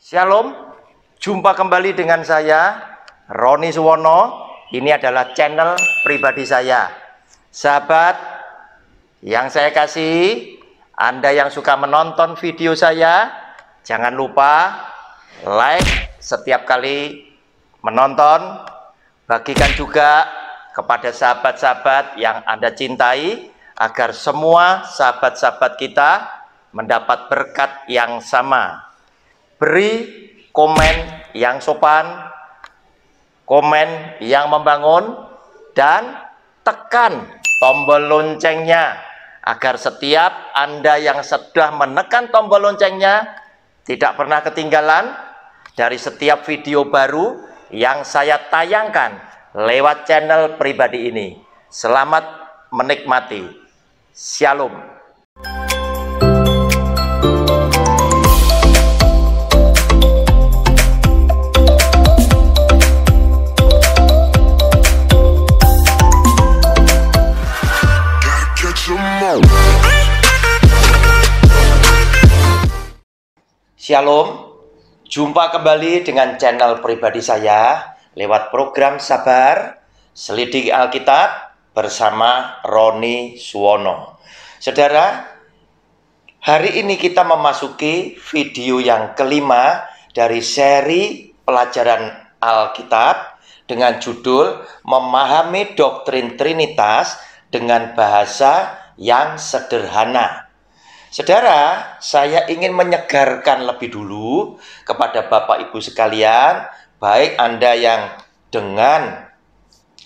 Shalom, jumpa kembali dengan saya Roni Suwono. Ini adalah channel pribadi saya. Sahabat yang saya kasih, Anda yang suka menonton video saya, jangan lupa like setiap kali menonton, bagikan juga kepada sahabat-sahabat yang Anda cintai agar semua sahabat-sahabat kita mendapat berkat yang sama beri komen yang sopan, komen yang membangun, dan tekan tombol loncengnya agar setiap Anda yang sudah menekan tombol loncengnya tidak pernah ketinggalan dari setiap video baru yang saya tayangkan lewat channel pribadi ini. Selamat menikmati. Shalom. Shalom, jumpa kembali dengan channel pribadi saya lewat program Sabar, Selidik Alkitab bersama Roni Suwono. Saudara, hari ini kita memasuki video yang kelima dari seri pelajaran Alkitab dengan judul Memahami Doktrin Trinitas dengan Bahasa yang Sederhana. Saudara, saya ingin menyegarkan lebih dulu kepada Bapak Ibu sekalian, baik Anda yang dengan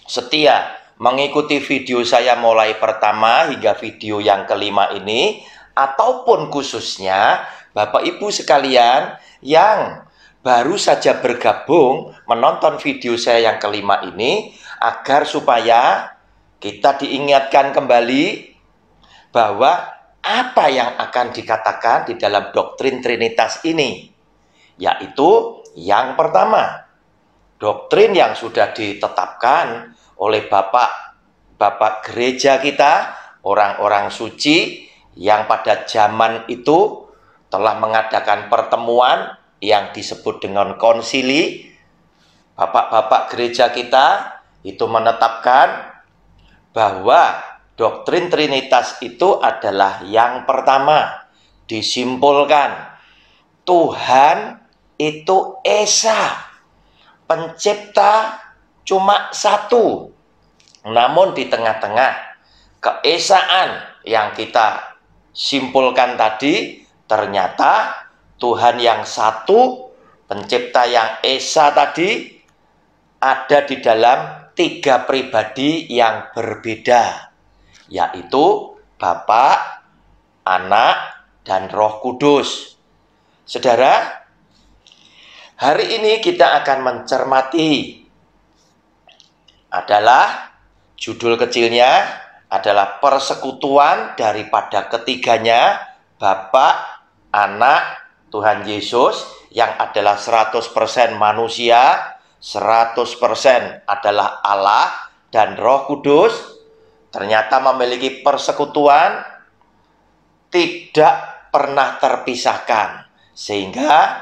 setia mengikuti video saya mulai pertama hingga video yang kelima ini, ataupun khususnya Bapak Ibu sekalian yang baru saja bergabung menonton video saya yang kelima ini, agar supaya kita diingatkan kembali bahwa apa yang akan dikatakan di dalam doktrin Trinitas ini? Yaitu yang pertama, doktrin yang sudah ditetapkan oleh Bapak Bapak gereja kita, orang-orang suci yang pada zaman itu telah mengadakan pertemuan yang disebut dengan konsili. Bapak-bapak gereja kita itu menetapkan bahwa doktrin Trinitas itu adalah yang pertama disimpulkan Tuhan itu Esa pencipta cuma satu namun di tengah-tengah keesaan yang kita simpulkan tadi ternyata Tuhan yang satu pencipta yang Esa tadi ada di dalam tiga pribadi yang berbeda yaitu Bapa, Anak, dan Roh Kudus. Saudara, hari ini kita akan mencermati adalah judul kecilnya adalah persekutuan daripada ketiganya Bapa, Anak, Tuhan Yesus yang adalah 100% manusia, 100% adalah Allah dan Roh Kudus ternyata memiliki persekutuan tidak pernah terpisahkan sehingga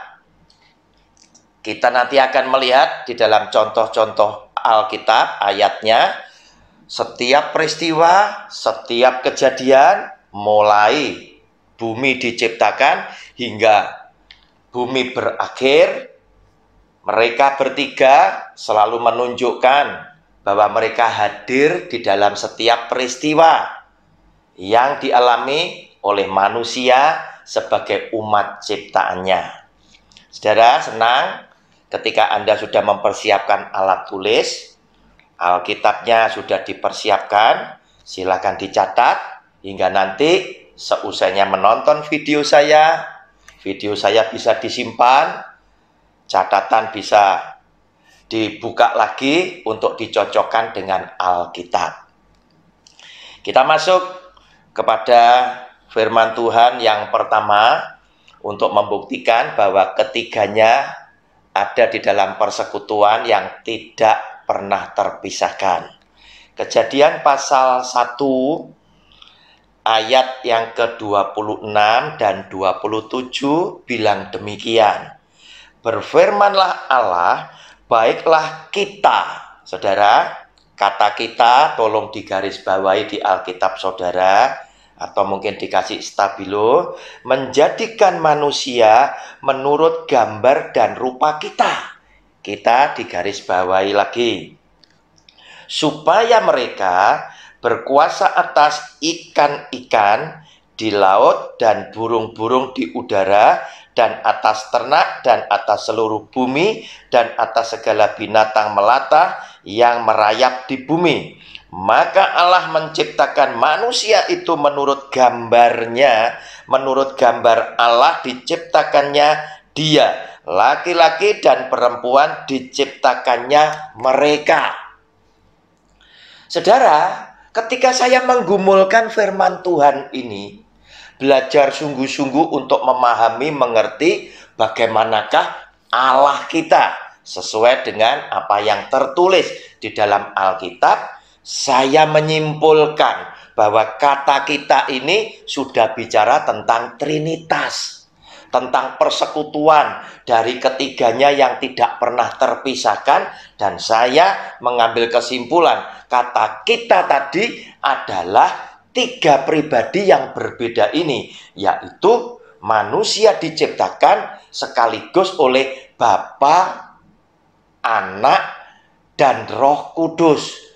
kita nanti akan melihat di dalam contoh-contoh Alkitab ayatnya setiap peristiwa, setiap kejadian mulai bumi diciptakan hingga bumi berakhir mereka bertiga selalu menunjukkan bahwa mereka hadir di dalam setiap peristiwa yang dialami oleh manusia sebagai umat ciptaannya. Saudara, senang ketika Anda sudah mempersiapkan alat tulis, Alkitabnya sudah dipersiapkan, silakan dicatat hingga nanti seusainya menonton video saya, video saya bisa disimpan, catatan bisa dibuka lagi untuk dicocokkan dengan Alkitab. Kita masuk kepada firman Tuhan yang pertama untuk membuktikan bahwa ketiganya ada di dalam persekutuan yang tidak pernah terpisahkan. Kejadian pasal 1 ayat yang ke-26 dan 27 bilang demikian. Berfirmanlah Allah, baiklah kita. Saudara, kata kita tolong digarisbawahi di Alkitab saudara atau mungkin dikasih stabilo menjadikan manusia menurut gambar dan rupa kita kita digarisbawahi lagi supaya mereka berkuasa atas ikan-ikan di laut dan burung-burung di udara dan atas ternak dan atas seluruh bumi dan atas segala binatang melata yang merayap di bumi. Maka Allah menciptakan manusia itu menurut gambarnya, menurut gambar Allah diciptakannya dia, laki-laki dan perempuan diciptakannya mereka. Saudara, ketika saya menggumulkan firman Tuhan ini, belajar sungguh-sungguh untuk memahami, mengerti bagaimanakah Allah kita sesuai dengan apa yang tertulis di dalam Alkitab. Saya menyimpulkan bahwa kata kita ini sudah bicara tentang Trinitas, tentang persekutuan dari ketiganya yang tidak pernah terpisahkan, dan saya mengambil kesimpulan kata kita tadi adalah tiga pribadi yang berbeda ini, yaitu manusia diciptakan sekaligus oleh Bapa, Anak, dan Roh Kudus.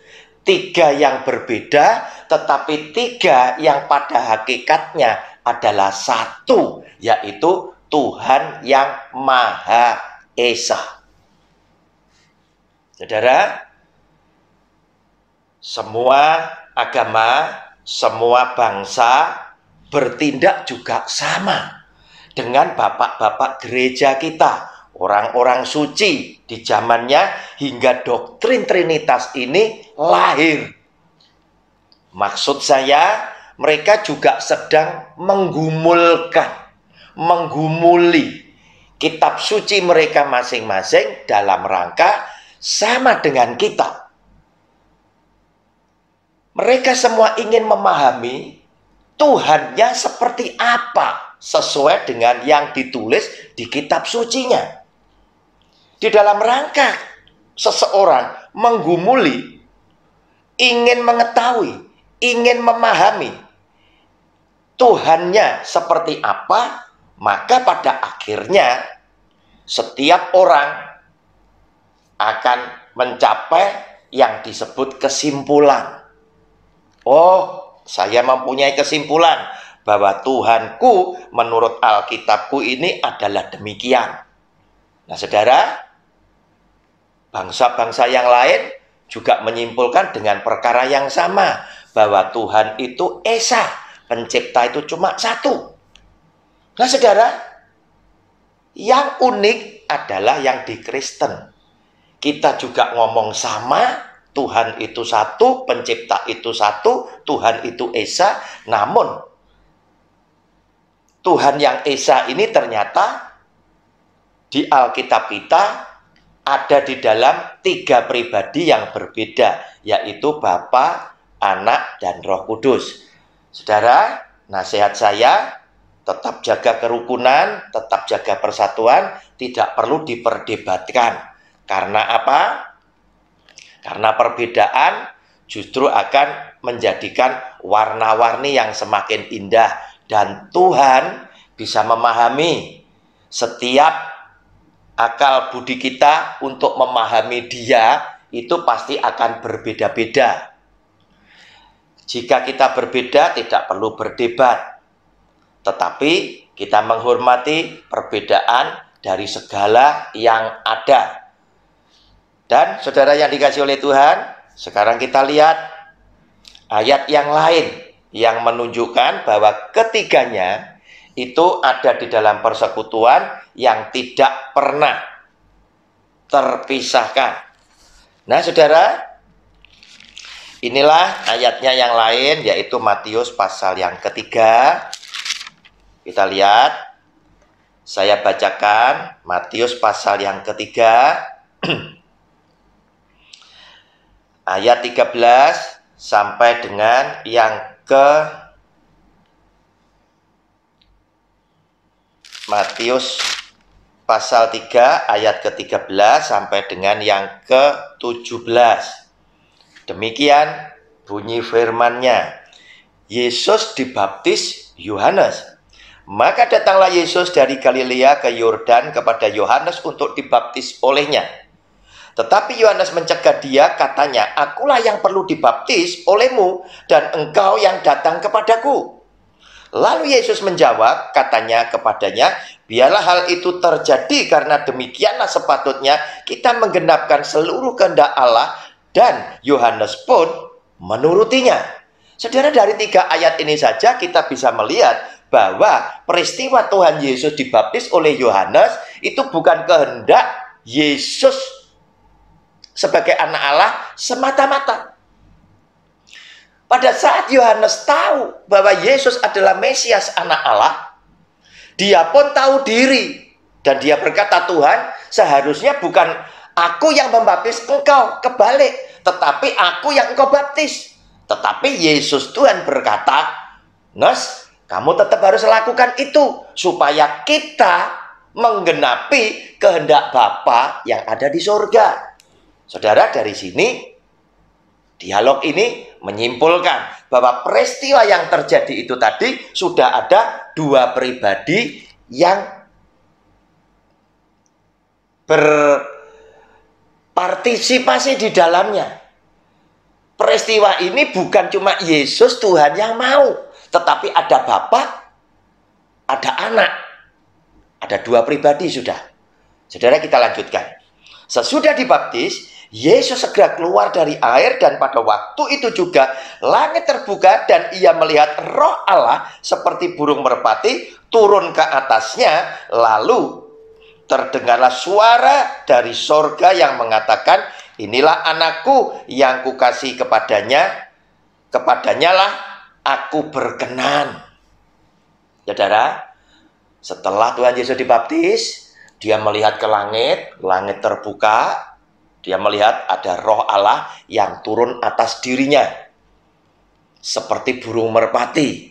Tiga yang berbeda, tetapi tiga yang pada hakikatnya adalah satu, yaitu Tuhan yang Maha Esa. Saudara, semua agama semua bangsa bertindak juga sama dengan bapak-bapak gereja kita, orang-orang suci di zamannya hingga doktrin Trinitas ini lahir. Maksud saya, mereka juga sedang menggumulkan, menggumuli kitab suci mereka masing-masing dalam rangka sama dengan kita mereka semua ingin memahami Tuhannya seperti apa sesuai dengan yang ditulis di kitab sucinya. Di dalam rangka seseorang menggumuli, ingin mengetahui, ingin memahami Tuhannya seperti apa, maka pada akhirnya setiap orang akan mencapai yang disebut kesimpulan Oh, saya mempunyai kesimpulan bahwa Tuhanku menurut Alkitabku ini adalah demikian. Nah, saudara, bangsa-bangsa yang lain juga menyimpulkan dengan perkara yang sama bahwa Tuhan itu Esa, pencipta itu cuma satu. Nah, saudara, yang unik adalah yang di Kristen. Kita juga ngomong sama, Tuhan itu satu, pencipta itu satu, Tuhan itu Esa. Namun, Tuhan yang Esa ini ternyata di Alkitab kita ada di dalam tiga pribadi yang berbeda, yaitu Bapa, Anak, dan Roh Kudus. Saudara, nasihat saya, tetap jaga kerukunan, tetap jaga persatuan, tidak perlu diperdebatkan. Karena apa? Karena perbedaan justru akan menjadikan warna-warni yang semakin indah dan Tuhan bisa memahami setiap akal budi kita untuk memahami dia itu pasti akan berbeda-beda. Jika kita berbeda tidak perlu berdebat. Tetapi kita menghormati perbedaan dari segala yang ada dan saudara yang dikasih oleh Tuhan, sekarang kita lihat ayat yang lain yang menunjukkan bahwa ketiganya itu ada di dalam persekutuan yang tidak pernah terpisahkan. Nah, saudara, inilah ayatnya yang lain, yaitu Matius pasal yang ketiga. Kita lihat, saya bacakan Matius pasal yang ketiga ayat 13 sampai dengan yang ke Matius pasal 3 ayat ke-13 sampai dengan yang ke-17. Demikian bunyi firmannya. Yesus dibaptis Yohanes. Maka datanglah Yesus dari Galilea ke Yordan kepada Yohanes untuk dibaptis olehnya. Tetapi Yohanes mencegah dia, katanya, "Akulah yang perlu dibaptis olehmu, dan engkau yang datang kepadaku." Lalu Yesus menjawab, katanya kepadanya, "Biarlah hal itu terjadi, karena demikianlah sepatutnya kita menggenapkan seluruh kehendak Allah, dan Yohanes pun menurutinya." Saudara, dari tiga ayat ini saja kita bisa melihat bahwa peristiwa Tuhan Yesus dibaptis oleh Yohanes itu bukan kehendak Yesus sebagai anak Allah semata-mata. Pada saat Yohanes tahu bahwa Yesus adalah Mesias anak Allah, dia pun tahu diri dan dia berkata Tuhan seharusnya bukan aku yang membaptis engkau kebalik tetapi aku yang engkau baptis tetapi Yesus Tuhan berkata Nes kamu tetap harus lakukan itu supaya kita menggenapi kehendak Bapa yang ada di surga Saudara dari sini dialog ini menyimpulkan bahwa peristiwa yang terjadi itu tadi sudah ada dua pribadi yang berpartisipasi di dalamnya. Peristiwa ini bukan cuma Yesus Tuhan yang mau, tetapi ada Bapa, ada anak. Ada dua pribadi sudah. Saudara kita lanjutkan. Sesudah dibaptis, Yesus segera keluar dari air dan pada waktu itu juga langit terbuka dan ia melihat roh Allah seperti burung merpati turun ke atasnya lalu terdengarlah suara dari sorga yang mengatakan inilah anakku yang kukasih kepadanya kepadanya lah aku berkenan saudara setelah Tuhan Yesus dibaptis dia melihat ke langit langit terbuka dia melihat ada roh Allah yang turun atas dirinya. Seperti burung merpati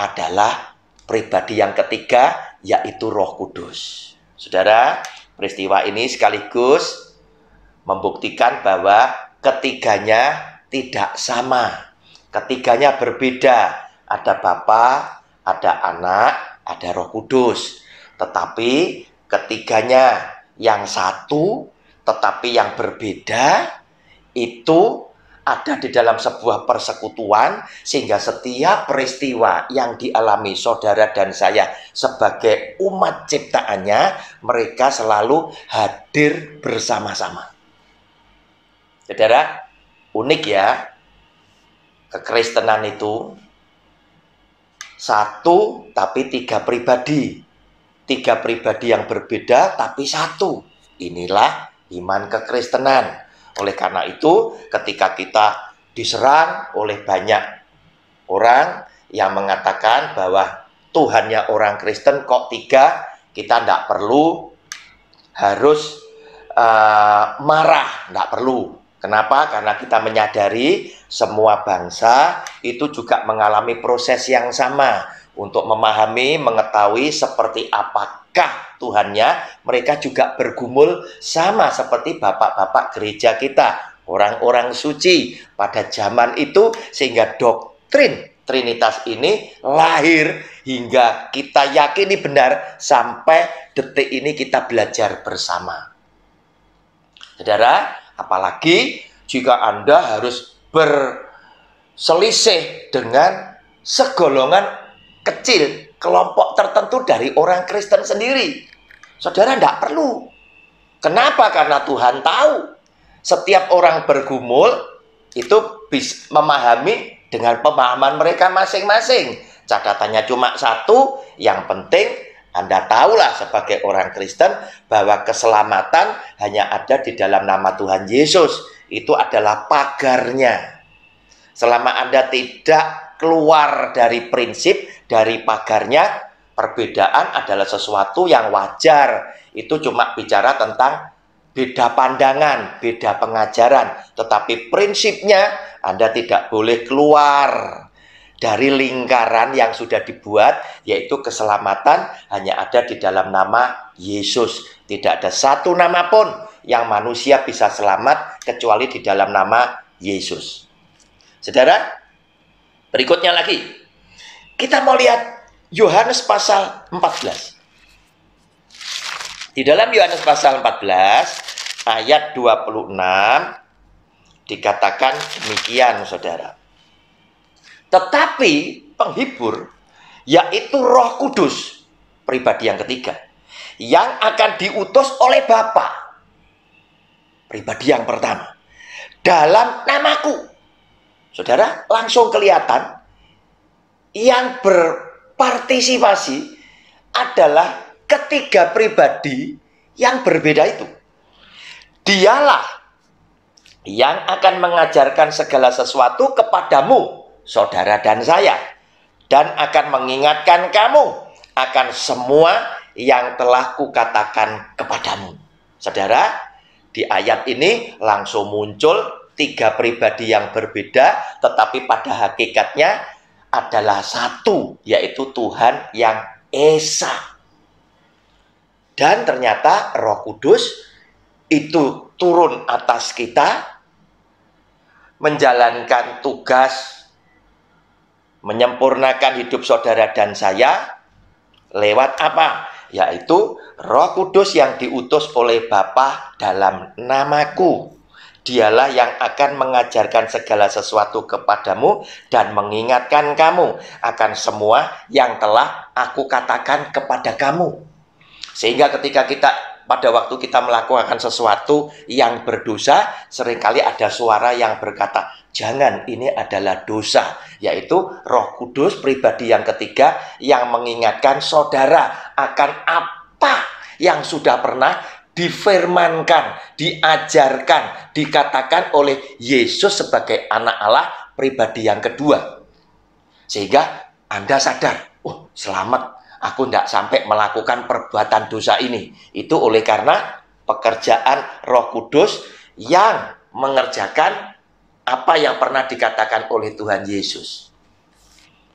adalah pribadi yang ketiga yaitu Roh Kudus. Saudara, peristiwa ini sekaligus membuktikan bahwa ketiganya tidak sama. Ketiganya berbeda. Ada Bapa, ada Anak, ada Roh Kudus. Tetapi ketiganya yang satu tetapi yang berbeda itu ada di dalam sebuah persekutuan sehingga setiap peristiwa yang dialami saudara dan saya sebagai umat ciptaannya mereka selalu hadir bersama-sama. Saudara, unik ya kekristenan itu satu tapi tiga pribadi. Tiga pribadi yang berbeda tapi satu. Inilah iman kekristenan. Oleh karena itu, ketika kita diserang oleh banyak orang yang mengatakan bahwa Tuhannya orang Kristen kok tiga, kita tidak perlu harus uh, marah, tidak perlu. Kenapa? Karena kita menyadari semua bangsa itu juga mengalami proses yang sama untuk memahami, mengetahui seperti apa berkah Tuhannya, mereka juga bergumul sama seperti bapak-bapak gereja kita, orang-orang suci pada zaman itu sehingga doktrin Trinitas ini lahir hingga kita yakini benar sampai detik ini kita belajar bersama. Saudara, apalagi jika Anda harus berselisih dengan segolongan kecil kelompok tertentu dari orang Kristen sendiri. Saudara tidak perlu. Kenapa? Karena Tuhan tahu setiap orang bergumul itu bisa memahami dengan pemahaman mereka masing-masing. Catatannya cuma satu, yang penting anda tahulah sebagai orang Kristen bahwa keselamatan hanya ada di dalam nama Tuhan Yesus. Itu adalah pagarnya. Selama Anda tidak keluar dari prinsip, dari pagarnya, perbedaan adalah sesuatu yang wajar. Itu cuma bicara tentang beda pandangan, beda pengajaran, tetapi prinsipnya Anda tidak boleh keluar dari lingkaran yang sudah dibuat, yaitu keselamatan hanya ada di dalam nama Yesus. Tidak ada satu nama pun yang manusia bisa selamat kecuali di dalam nama Yesus. Saudara, Berikutnya lagi. Kita mau lihat Yohanes pasal 14. Di dalam Yohanes pasal 14 ayat 26 dikatakan demikian Saudara. Tetapi penghibur yaitu Roh Kudus, pribadi yang ketiga yang akan diutus oleh Bapa. Pribadi yang pertama dalam namaku Saudara, langsung kelihatan yang berpartisipasi adalah ketiga pribadi yang berbeda itu. Dialah yang akan mengajarkan segala sesuatu kepadamu, saudara dan saya, dan akan mengingatkan kamu akan semua yang telah kukatakan kepadamu. Saudara, di ayat ini langsung muncul tiga pribadi yang berbeda, tetapi pada hakikatnya adalah satu, yaitu Tuhan yang Esa. Dan ternyata Roh Kudus itu turun atas kita, menjalankan tugas, menyempurnakan hidup saudara dan saya lewat apa? Yaitu Roh Kudus yang diutus oleh Bapa dalam namaku. Dialah yang akan mengajarkan segala sesuatu kepadamu dan mengingatkan kamu akan semua yang telah aku katakan kepada kamu. Sehingga ketika kita pada waktu kita melakukan sesuatu yang berdosa, seringkali ada suara yang berkata, "Jangan, ini adalah dosa." Yaitu Roh Kudus pribadi yang ketiga yang mengingatkan saudara akan apa yang sudah pernah difirmankan, diajarkan, dikatakan oleh Yesus sebagai anak Allah pribadi yang kedua. Sehingga Anda sadar, oh selamat, aku tidak sampai melakukan perbuatan dosa ini. Itu oleh karena pekerjaan roh kudus yang mengerjakan apa yang pernah dikatakan oleh Tuhan Yesus.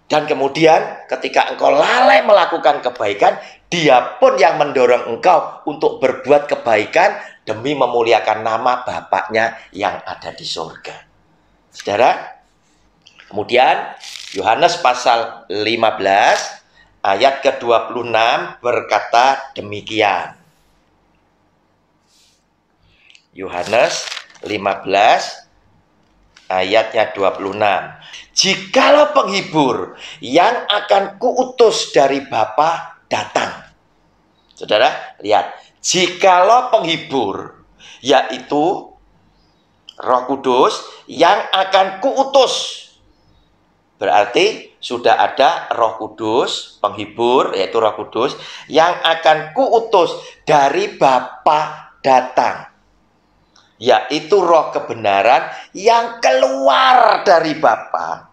Dan kemudian ketika engkau lalai melakukan kebaikan, dia pun yang mendorong engkau untuk berbuat kebaikan demi memuliakan nama Bapaknya yang ada di surga. Saudara, kemudian Yohanes pasal 15 ayat ke-26 berkata demikian. Yohanes 15 ayatnya 26. Jikalau penghibur yang akan kuutus dari Bapa datang Saudara, lihat. Jikalau penghibur, yaitu roh kudus yang akan kuutus. Berarti sudah ada roh kudus, penghibur, yaitu roh kudus, yang akan kuutus dari Bapa datang. Yaitu roh kebenaran yang keluar dari Bapa.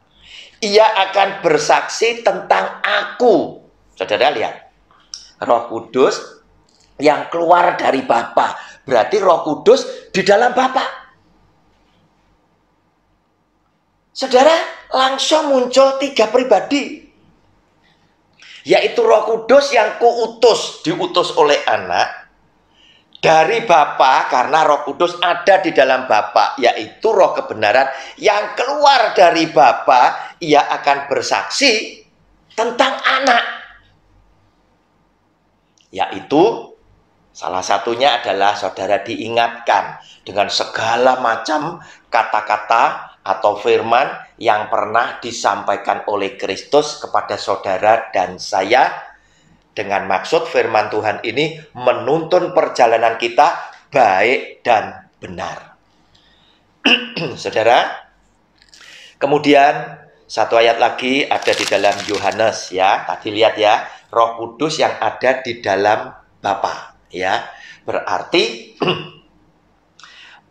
Ia akan bersaksi tentang aku. Saudara lihat, Roh Kudus yang keluar dari Bapa. Berarti Roh Kudus di dalam Bapa. Saudara, langsung muncul tiga pribadi. Yaitu Roh Kudus yang kuutus, diutus oleh anak dari Bapa karena Roh Kudus ada di dalam Bapa, yaitu Roh kebenaran yang keluar dari Bapa, ia akan bersaksi tentang anak yaitu salah satunya adalah saudara diingatkan dengan segala macam kata-kata atau firman yang pernah disampaikan oleh Kristus kepada saudara dan saya dengan maksud firman Tuhan ini menuntun perjalanan kita baik dan benar. saudara, kemudian satu ayat lagi ada di dalam Yohanes ya. Tadi lihat ya, Roh Kudus yang ada di dalam Bapa, ya. Berarti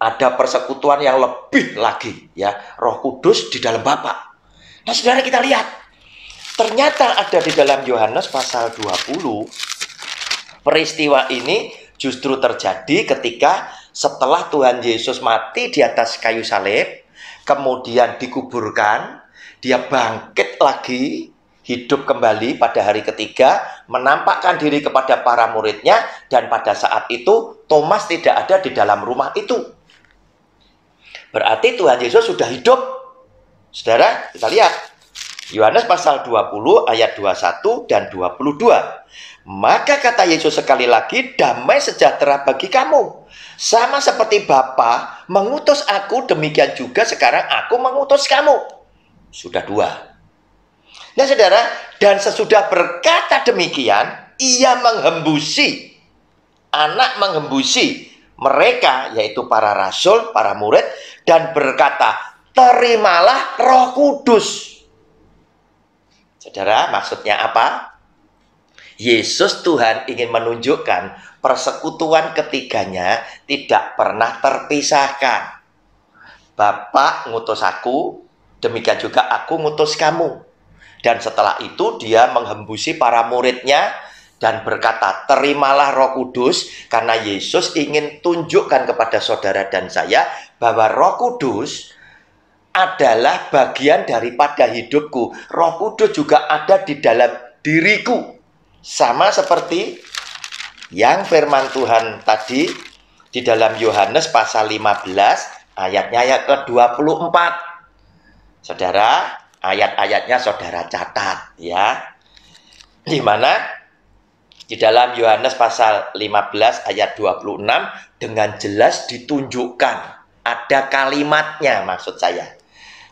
ada persekutuan yang lebih lagi ya Roh Kudus di dalam Bapa. Nah, Saudara kita lihat. Ternyata ada di dalam Yohanes pasal 20 peristiwa ini justru terjadi ketika setelah Tuhan Yesus mati di atas kayu salib, kemudian dikuburkan, dia bangkit lagi hidup kembali pada hari ketiga, menampakkan diri kepada para muridnya, dan pada saat itu Thomas tidak ada di dalam rumah itu. Berarti Tuhan Yesus sudah hidup. Saudara, kita lihat. Yohanes pasal 20 ayat 21 dan 22. Maka kata Yesus sekali lagi, damai sejahtera bagi kamu. Sama seperti Bapa mengutus aku, demikian juga sekarang aku mengutus kamu. Sudah dua Nah saudara, dan sesudah berkata demikian, ia menghembusi, anak menghembusi mereka, yaitu para rasul, para murid, dan berkata, terimalah roh kudus. Saudara, maksudnya apa? Yesus Tuhan ingin menunjukkan persekutuan ketiganya tidak pernah terpisahkan. Bapak ngutus aku, demikian juga aku ngutus kamu. Dan setelah itu dia menghembusi para muridnya dan berkata, "Terimalah Roh Kudus karena Yesus ingin tunjukkan kepada saudara dan saya bahwa Roh Kudus adalah bagian daripada hidupku. Roh Kudus juga ada di dalam diriku." Sama seperti yang firman Tuhan tadi di dalam Yohanes pasal 15 ayatnya ayat ke-24. Saudara, Ayat-ayatnya saudara catat ya. Di mana di dalam Yohanes pasal 15 ayat 26 dengan jelas ditunjukkan ada kalimatnya maksud saya.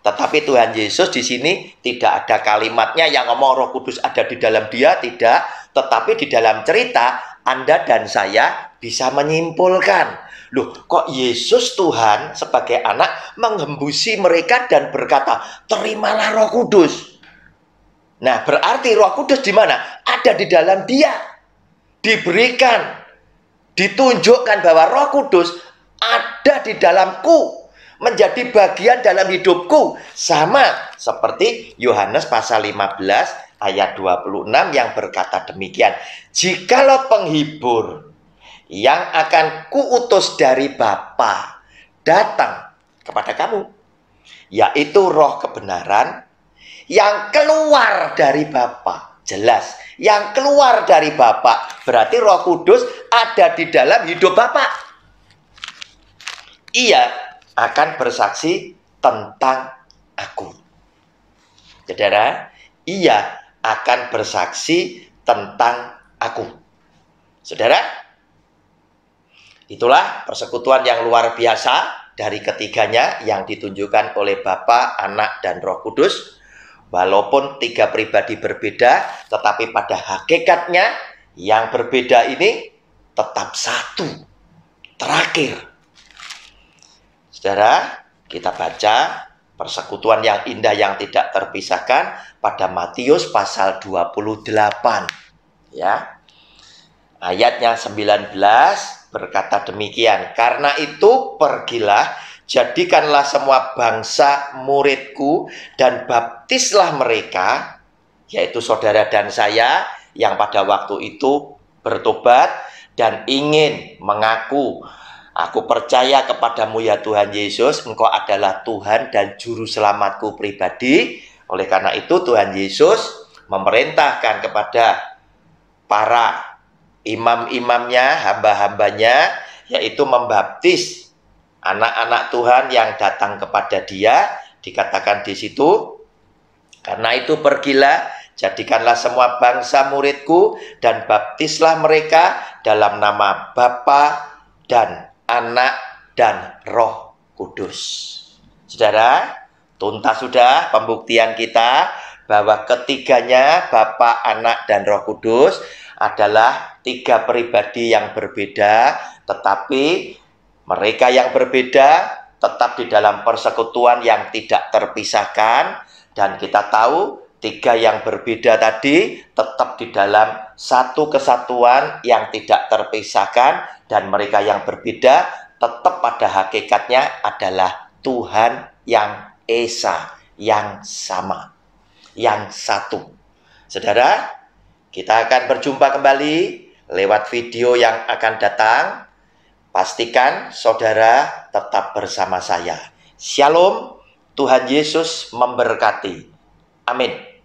Tetapi Tuhan Yesus di sini tidak ada kalimatnya yang ngomong Roh Kudus ada di dalam dia, tidak. Tetapi di dalam cerita Anda dan saya bisa menyimpulkan Loh, kok Yesus Tuhan sebagai anak menghembusi mereka dan berkata, "Terimalah Roh Kudus." Nah, berarti Roh Kudus di mana? Ada di dalam Dia. Diberikan, ditunjukkan bahwa Roh Kudus ada di dalamku, menjadi bagian dalam hidupku. Sama seperti Yohanes pasal 15 ayat 26 yang berkata demikian. Jikalau penghibur yang akan kuutus dari Bapa datang kepada kamu, yaitu roh kebenaran yang keluar dari Bapa. Jelas, yang keluar dari Bapa berarti Roh Kudus ada di dalam hidup Bapa. Ia akan bersaksi tentang aku. Saudara, ia akan bersaksi tentang aku. Saudara, Itulah persekutuan yang luar biasa dari ketiganya yang ditunjukkan oleh Bapa, Anak, dan Roh Kudus. Walaupun tiga pribadi berbeda, tetapi pada hakikatnya yang berbeda ini tetap satu. Terakhir, saudara, kita baca persekutuan yang indah yang tidak terpisahkan pada Matius pasal 28 ya ayatnya 19 berkata demikian. Karena itu pergilah, jadikanlah semua bangsa muridku dan baptislah mereka, yaitu saudara dan saya yang pada waktu itu bertobat dan ingin mengaku Aku percaya kepadamu ya Tuhan Yesus, Engkau adalah Tuhan dan Juru Selamatku pribadi. Oleh karena itu Tuhan Yesus memerintahkan kepada para imam-imamnya, hamba-hambanya, yaitu membaptis anak-anak Tuhan yang datang kepada dia, dikatakan di situ, karena itu pergilah, jadikanlah semua bangsa muridku, dan baptislah mereka dalam nama Bapa dan Anak dan Roh Kudus. Saudara, tuntas sudah pembuktian kita bahwa ketiganya Bapa, Anak, dan Roh Kudus adalah tiga pribadi yang berbeda, tetapi mereka yang berbeda tetap di dalam persekutuan yang tidak terpisahkan, dan kita tahu tiga yang berbeda tadi tetap di dalam satu kesatuan yang tidak terpisahkan, dan mereka yang berbeda tetap pada hakikatnya adalah Tuhan yang Esa, yang sama, yang satu. Saudara, kita akan berjumpa kembali lewat video yang akan datang. Pastikan saudara tetap bersama saya. Shalom, Tuhan Yesus memberkati. Amin.